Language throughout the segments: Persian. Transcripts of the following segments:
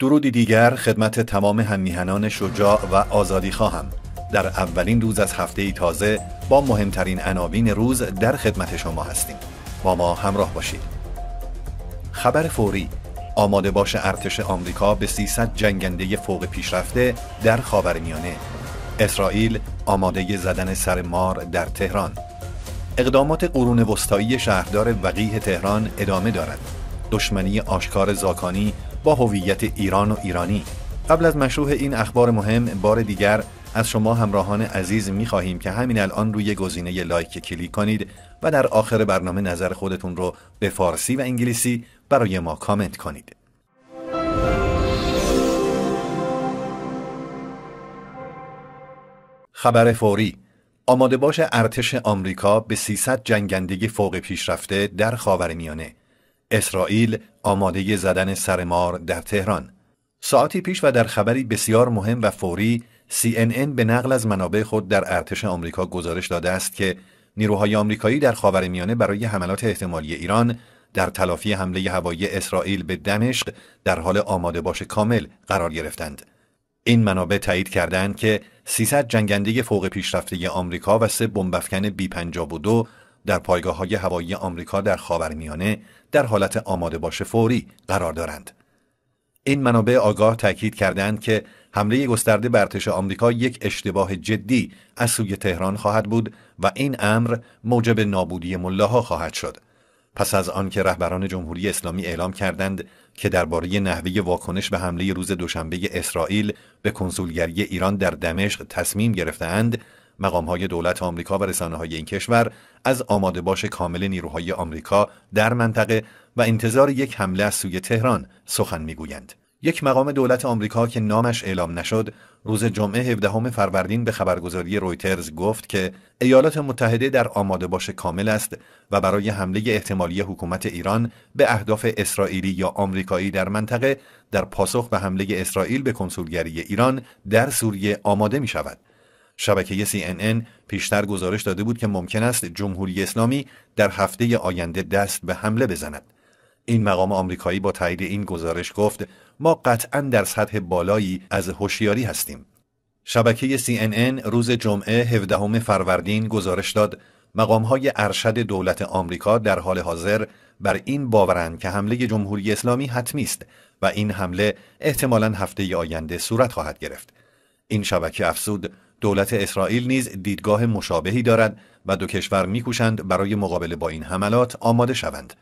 درودی دیگر خدمت تمام هممیهنان شجاع و آزادی خواهم در اولین روز از هفته تازه با مهمترین عناوین روز در خدمت شما هستیم با ما همراه باشید خبر فوری آماده باش ارتش آمریکا به 300 جنگنده فوق پیشرفته در خاورمیانه اسرائیل آماده زدن سر مار در تهران اقدامات قرون وسطایی شهردار وقیه تهران ادامه دارد دشمنی آشکار زاکانی با هویت ایران و ایرانی قبل از مشروع این اخبار مهم بار دیگر از شما همراهان عزیز می خواهیم که همین الان روی گزینه لایک کلیک کنید و در آخر برنامه نظر خودتون رو به فارسی و انگلیسی برای ما کامنت کنید. خبر فوری آماده باش ارتش آمریکا به 300 جنگندگی فوق پیشرفته در خاورمیانه اسرائیل آماده زدن سرمار در تهران ساعتی پیش و در خبری بسیار مهم و فوری CNN به نقل از منابع خود در ارتش آمریکا گزارش داده است که نیروهای آمریکایی در خاورمیانه برای حملات احتمالی ایران در تلافی حمله هوایی اسرائیل به دمشق در حال آماده باش کامل قرار گرفتند. این منابع تایید کردند که 300 جنگنده فوق پیشرفته آمریکا و سه بمبافکن B52 در پایگاه های هوایی آمریکا در خاورمیانه در حالت آماده باش فوری قرار دارند. این منابع آگاه تاکید کردند که حمله گسترده برتش آمریکا یک اشتباه جدی از سوی تهران خواهد بود و این امر موجب نابودی ملاها خواهد شد. پس از آنکه رهبران جمهوری اسلامی اعلام کردند که درباره نحوه واکنش به حمله روز دوشنبه اسرائیل به کنسولگری ایران در دمشق تصمیم گرفتهاند مقام های دولت آمریکا و رسانه های این کشور از آماده باش کامل نیروهای آمریکا در منطقه و انتظار یک حمله از سوی تهران سخن میگویند. یک مقام دولت آمریکا که نامش اعلام نشد روز جمعه 17 فروردین به خبرگزاری رویترز گفت که ایالات متحده در آماده باش کامل است و برای حمله احتمالی حکومت ایران به اهداف اسرائیلی یا آمریکایی در منطقه در پاسخ به حمله اسرائیل به کنسولگری ایران در سوریه آماده می شود. شبکه CNN پیشتر گزارش داده بود که ممکن است جمهوری اسلامی در هفته آینده دست به حمله بزند. این مقام آمریکایی با تایید این گزارش گفت ما قطعا در سطح بالایی از هوشیاری هستیم. شبکه CNN روز جمعه 17 فروردین گزارش داد های ارشد دولت آمریکا در حال حاضر بر این باورند که حمله جمهوری اسلامی حتمی است و این حمله احتمالا هفته آینده صورت خواهد گرفت. این شبکه افسود دولت اسرائیل نیز دیدگاه مشابهی دارد و دو کشور میکوشند برای مقابله با این حملات آماده شوند.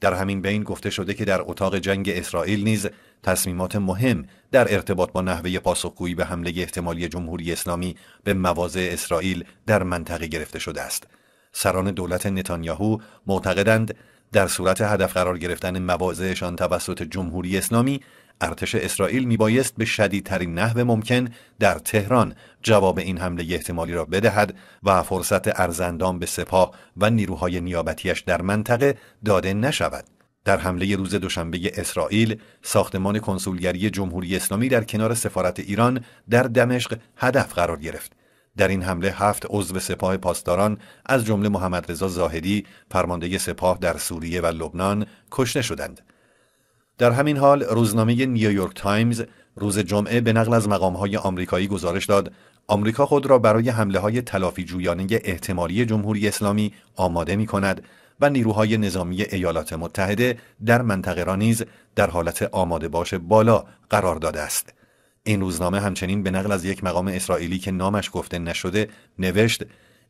در همین بین گفته شده که در اتاق جنگ اسرائیل نیز تصمیمات مهم در ارتباط با نحوه پاسخگویی به حمله احتمالی جمهوری اسلامی به مواضع اسرائیل در منطقه گرفته شده است. سران دولت نتانیاهو معتقدند در صورت هدف قرار گرفتن مواضعشان توسط جمهوری اسلامی ارتش اسرائیل میبایست به شدیدترین نحو ممکن در تهران جواب این حمله احتمالی را بدهد و فرصت ارزندام به سپاه و نیروهای نیابتیش در منطقه داده نشود در حمله روز دوشنبه اسرائیل ساختمان کنسولگری جمهوری اسلامی در کنار سفارت ایران در دمشق هدف قرار گرفت در این حمله هفت عضو سپاه پاسداران از جمله محمد رضا زاهدی فرمانده سپاه در سوریه و لبنان کشته شدند در همین حال روزنامه نیویورک تایمز روز جمعه به نقل از مقامهای آمریکایی گزارش داد آمریکا خود را برای حمله های تلافی جویانه احتمالی جمهوری اسلامی آماده می کند و نیروهای نظامی ایالات متحده در منطقه را نیز در حالت آماده باش بالا قرار داده است. این روزنامه همچنین به نقل از یک مقام اسرائیلی که نامش گفته نشده نوشت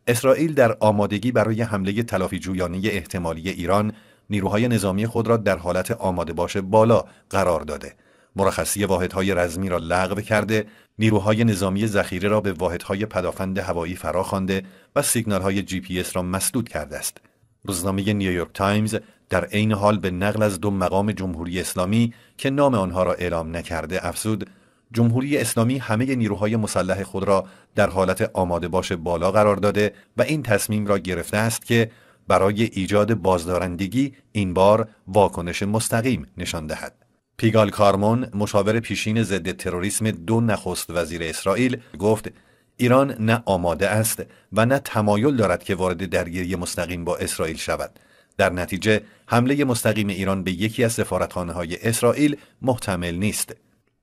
اسرائیل در آمادگی برای حمله تلافی جویانه احتمالی ایران نیروهای نظامی خود را در حالت آماده باش بالا قرار داده مرخصی واحدهای رزمی را لغو کرده نیروهای نظامی ذخیره را به واحدهای پدافند هوایی فرا خوانده و سیگنالهای جی پی اس را مسدود کرده است روزنامه نیویورک تایمز در عین حال به نقل از دو مقام جمهوری اسلامی که نام آنها را اعلام نکرده افزود جمهوری اسلامی همه نیروهای مسلح خود را در حالت آماده باش بالا قرار داده و این تصمیم را گرفته است که برای ایجاد بازدارندگی این بار واکنش مستقیم نشان دهد. پیگال کارمون مشاور پیشین ضد تروریسم دو نخست وزیر اسرائیل گفت ایران نه آماده است و نه تمایل دارد که وارد درگیری مستقیم با اسرائیل شود. در نتیجه حمله مستقیم ایران به یکی از سفارتخانه های اسرائیل محتمل نیست.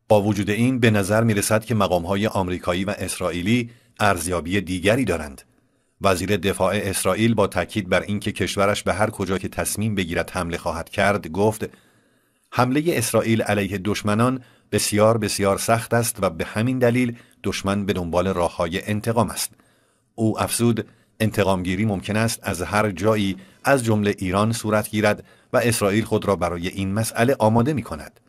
با وجود این به نظر می رسد که مقام های آمریکایی و اسرائیلی ارزیابی دیگری دارند. وزیر دفاع اسرائیل با تاکید بر اینکه کشورش به هر کجا که تصمیم بگیرد حمله خواهد کرد گفت حمله اسرائیل علیه دشمنان بسیار بسیار سخت است و به همین دلیل دشمن به دنبال راه های انتقام است او افزود انتقامگیری ممکن است از هر جایی از جمله ایران صورت گیرد و اسرائیل خود را برای این مسئله آماده می کند.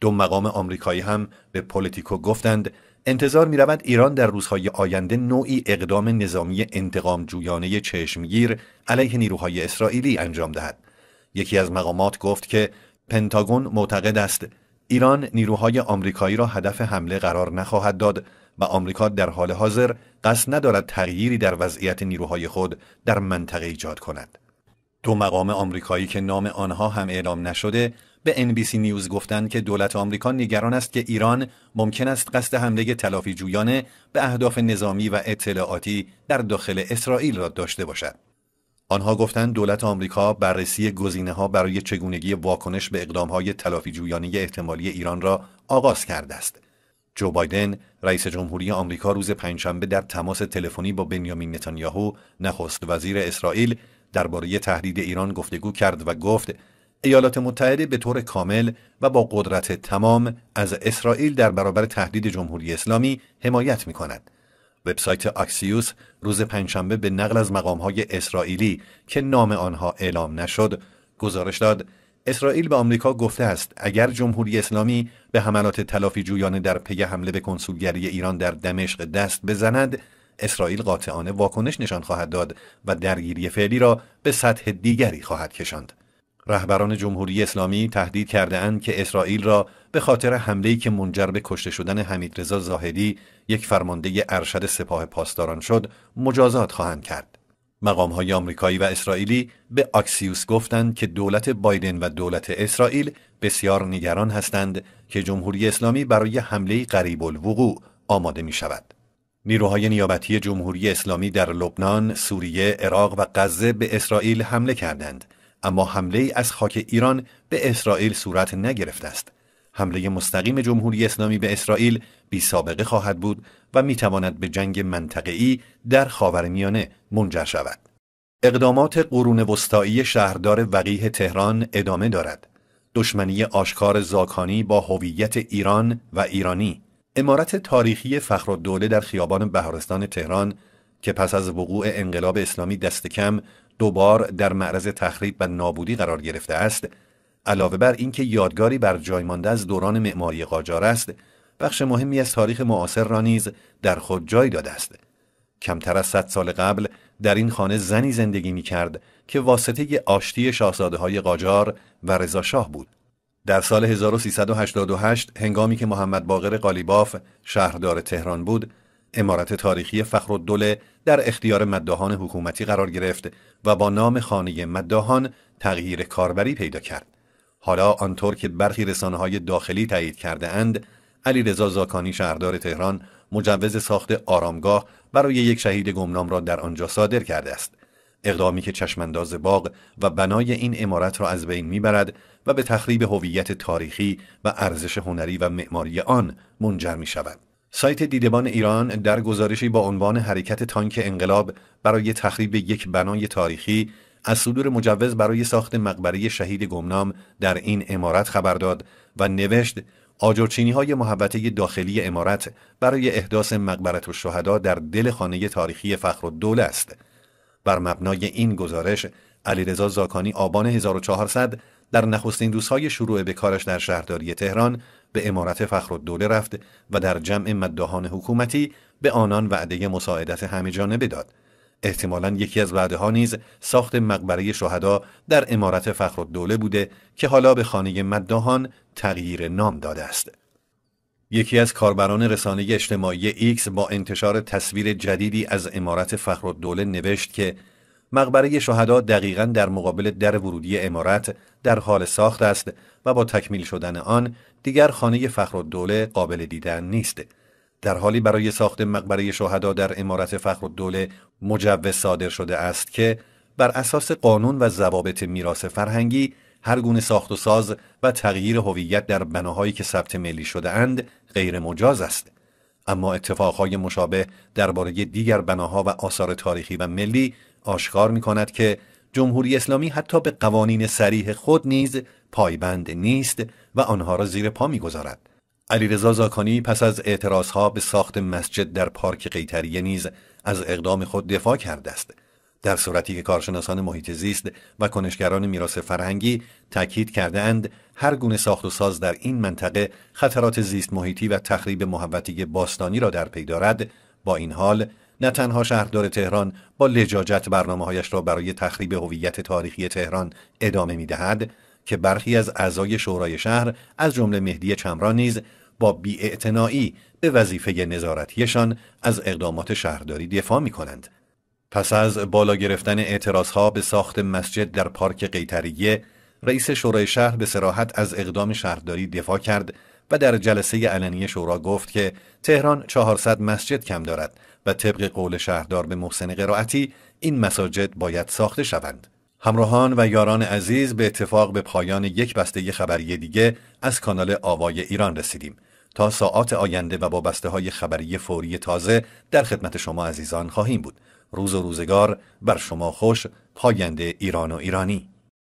دو مقام آمریکایی هم به پلیتیکو گفتند انتظار می رود ایران در روزهای آینده نوعی اقدام نظامی انتقام جویانه چشمگیر علیه نیروهای اسرائیلی انجام دهد. یکی از مقامات گفت که پنتاگون معتقد است ایران نیروهای آمریکایی را هدف حمله قرار نخواهد داد و آمریکا در حال حاضر قصد ندارد تغییری در وضعیت نیروهای خود در منطقه ایجاد کند. دو مقام آمریکایی که نام آنها هم اعلام نشده به NBC نیوز گفتند که دولت آمریکا نگران است که ایران ممکن است قصد حمله تلافی جویانه به اهداف نظامی و اطلاعاتی در داخل اسرائیل را داشته باشد. آنها گفتند دولت آمریکا بررسی گزینه ها برای چگونگی واکنش به اقدام های تلافی جویانه احتمالی ایران را آغاز کرده است. جو بایدن رئیس جمهوری آمریکا روز پنجشنبه در تماس تلفنی با بنیامین نتانیاهو نخست وزیر اسرائیل درباره تهدید ایران گفتگو کرد و گفت ایالات متحده به طور کامل و با قدرت تمام از اسرائیل در برابر تهدید جمهوری اسلامی حمایت می کند. وبسایت آکسیوس روز پنجشنبه به نقل از های اسرائیلی که نام آنها اعلام نشد گزارش داد اسرائیل به آمریکا گفته است اگر جمهوری اسلامی به حملات تلافی جویانه در پی حمله به کنسولگری ایران در دمشق دست بزند اسرائیل قاطعانه واکنش نشان خواهد داد و درگیری فعلی را به سطح دیگری خواهد کشاند رهبران جمهوری اسلامی تهدید اند که اسرائیل را به خاطر حمله‌ای که منجر به کشته شدن حمیدرضا زاهدی یک فرمانده ارشد سپاه پاسداران شد مجازات خواهند کرد مقام های آمریکایی و اسرائیلی به آکسیوس گفتند که دولت بایدن و دولت اسرائیل بسیار نگران هستند که جمهوری اسلامی برای حمله قریب الوقوع آماده می شود. نیروهای نیابتی جمهوری اسلامی در لبنان، سوریه، عراق و غزه به اسرائیل حمله کردند اما حمله از خاک ایران به اسرائیل صورت نگرفته است. حمله مستقیم جمهوری اسلامی به اسرائیل بی سابقه خواهد بود و می تواند به جنگ منطقه‌ای در خاورمیانه منجر شود. اقدامات قرون وسطایی شهردار وقیه تهران ادامه دارد. دشمنی آشکار زاکانی با هویت ایران و ایرانی امارت تاریخی فخر دوله در خیابان بهارستان تهران که پس از وقوع انقلاب اسلامی دست کم دوبار در معرض تخریب و نابودی قرار گرفته است علاوه بر اینکه یادگاری بر جای مانده از دوران معماری قاجار است بخش مهمی از تاریخ معاصر را نیز در خود جای داده است کمتر از صد سال قبل در این خانه زنی زندگی می کرد که واسطه آشتی شاهزاده های قاجار و رضا شاه بود در سال 1388 هنگامی که محمد باقر قالیباف شهردار تهران بود امارت تاریخی فخر در اختیار مدهان حکومتی قرار گرفت و با نام خانه مدهان تغییر کاربری پیدا کرد. حالا آنطور که برخی رسانه های داخلی تایید کرده اند، علی زاکانی شهردار تهران مجوز ساخت آرامگاه برای یک شهید گمنام را در آنجا صادر کرده است. اقدامی که چشمانداز باغ و بنای این امارت را از بین میبرد و به تخریب هویت تاریخی و ارزش هنری و معماری آن منجر می شود. سایت دیدبان ایران در گزارشی با عنوان حرکت تانک انقلاب برای تخریب یک بنای تاریخی از صدور مجوز برای ساخت مقبره شهید گمنام در این امارت خبر داد و نوشت آجرچینی های محبته داخلی امارت برای احداث مقبرت و شهدا در دل خانه تاریخی فخر و دول است. بر مبنای این گزارش علیرضا زاکانی آبان 1400 در نخستین روزهای شروع به کارش در شهرداری تهران به امارت فخرالدوله رفت و در جمع مدهان حکومتی به آنان وعده مساعدت همه جانبه داد احتمالا یکی از وعده ها نیز ساخت مقبره شهدا در امارت فخرالدوله بوده که حالا به خانه مدهان تغییر نام داده است یکی از کاربران رسانه اجتماعی ایکس با انتشار تصویر جدیدی از امارت فخرالدوله نوشت که مقبره شهدا دقیقا در مقابل در ورودی امارت در حال ساخت است و با تکمیل شدن آن دیگر خانه فخر دوله قابل دیدن نیست. در حالی برای ساخت مقبره شهدا در امارت دوله مجوز صادر شده است که بر اساس قانون و ضوابط میراث فرهنگی هر گونه ساخت و ساز و تغییر هویت در بناهایی که ثبت ملی شده اند غیر مجاز است. اما اتفاقهای مشابه درباره دیگر بناها و آثار تاریخی و ملی آشکار می کند که جمهوری اسلامی حتی به قوانین سریح خود نیز پایبند نیست و آنها را زیر پا میگذارد علیرضا زاکانی پس از اعتراضها به ساخت مسجد در پارک قیتریه نیز از اقدام خود دفاع کرده است در صورتی که کارشناسان محیط زیست و کنشگران میراث فرهنگی تاکید کردهاند هر گونه ساخت و ساز در این منطقه خطرات زیست محیطی و تخریب محبتی باستانی را در پی دارد با این حال نه تنها شهردار تهران با لجاجت برنامههایش را برای تخریب هویت تاریخی تهران ادامه می دهد که برخی از اعضای شورای شهر از جمله مهدی چمران نیز با بیاعتنایی به وظیفه نظارتیشان از اقدامات شهرداری دفاع می کنند. پس از بالا گرفتن اعتراضها به ساخت مسجد در پارک قیتریه رئیس شورای شهر به سراحت از اقدام شهرداری دفاع کرد و در جلسه علنی شورا گفت که تهران 400 مسجد کم دارد و طبق قول شهردار به محسن قرائتی این مساجد باید ساخته شوند. همراهان و یاران عزیز به اتفاق به پایان یک بسته خبری دیگه از کانال آوای ایران رسیدیم. تا ساعات آینده و با بسته های خبری فوری تازه در خدمت شما عزیزان خواهیم بود. روز و روزگار بر شما خوش پاینده ایران و ایرانی